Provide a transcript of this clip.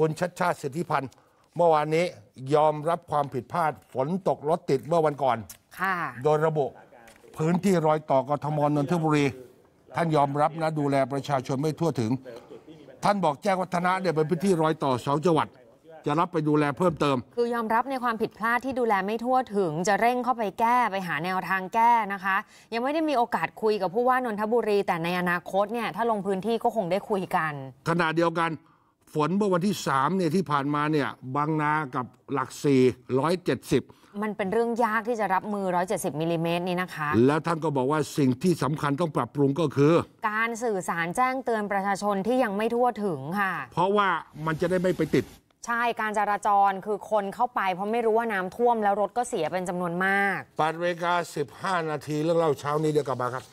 คุณชัดชาติสิทธิพันธ์เมื่อวานนี้ยอมรับความผิดพลาดฝนตกรถติดเมื่อวันก่อนโดยระบุพื้นที่รอยต่อกทมนนทบุรี ท่านยอมรับนะดูแลประชาชนไม่ทั่วถึง ท่านบอกแจ้งวัฒนะเนี่ยเป็นพื้นที่รอยต่อสองจังหวัดจะรับไปดูแลเพิ่มเติม คือยอมรับในความผิดพลาดที่ดูแลไม่ทั่วถึง จะเร่งเข้าไปแก้ไปหาแนวทางแก้นะคะ ยังไม่ได้มีโอกาสคุยกับผู้ว่านนทบุรี แต่ในอนาคตเนี่ยถ้าลงพื้นที่ก็คงได้คุยกันขณะเดียวกันฝนเมื่อวันที่3เนี่ยที่ผ่านมาเนี่ยบางนากับหลักสี่ร้อยเจ็ดสิบมันเป็นเรื่องยากที่จะรับมือ 170มิลิเมตรนี่นะคะ แล้วท่านก็บอกว่าสิ่งที่สำคัญต้องปรับปรุงก็คือ การสื่อสารแจ้งเตือนประชาชนที่ยังไม่ทั่วถึงค่ะ เพราะว่ามันจะได้ไม่ไปติด ใช่ การจราจรคือคนเข้าไปเพราะไม่รู้ว่าน้ำท่วม แล้วรถก็เสียเป็นจำนวนมากปัดเวกา15 นาทีเรื่องเล่าเช้านี้เดี๋ยวกลับมาครับ